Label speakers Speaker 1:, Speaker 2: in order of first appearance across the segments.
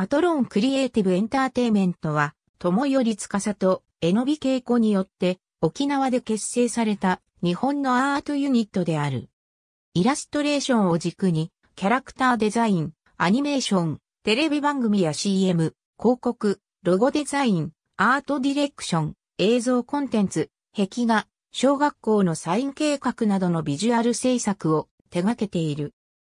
Speaker 1: アトロンクリエイティブエンターテイメントは、友より司と江の美稽古によって沖縄で結成された日本のアートユニットである。イラストレーションを軸に、キャラクターデザイン、アニメーション、テレビ番組や CM、広告、ロゴデザイン、アートディレクション、映像コンテンツ、壁画、小学校のサイン計画などのビジュアル制作を手掛けている。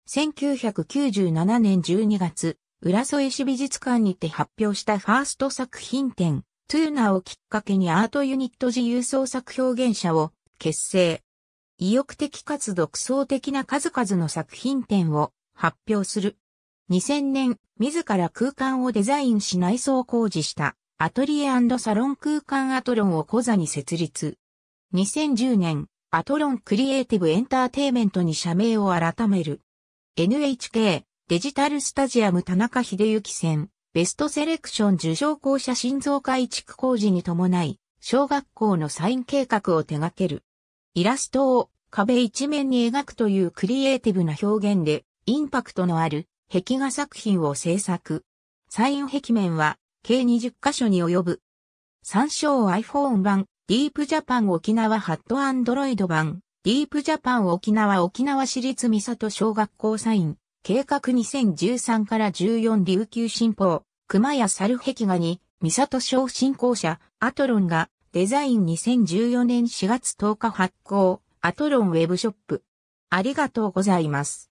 Speaker 1: 1997年12月、浦添市美術館にて発表したファースト作品展、トゥーナをきっかけにアートユニット自由創作表現者を結成。意欲的かつ独創的な数々の作品展を発表する。2000年、自ら空間をデザインし内装工事したアトリエサロン空間アトロンを小座に設立。2010年、アトロンクリエイティブエンターテイメントに社名を改める。NHK デジタルスタジアム田中秀幸戦、ベストセレクション受賞校舎新増改築工事に伴い、小学校のサイン計画を手掛ける。イラストを壁一面に描くというクリエイティブな表現で、インパクトのある壁画作品を制作。サイン壁面は計20箇所に及ぶ。参照 iPhone 版、ディープジャパン沖縄ハットアンドロイド版、ディープジャパン沖縄沖縄市立三里小学校サイン、計画2013から14琉球新報、熊谷猿壁画に、三里省振興者、アトロンが、デザイン2014年4月10日発行、アトロンウェブショップ。ありが
Speaker 2: とうございます。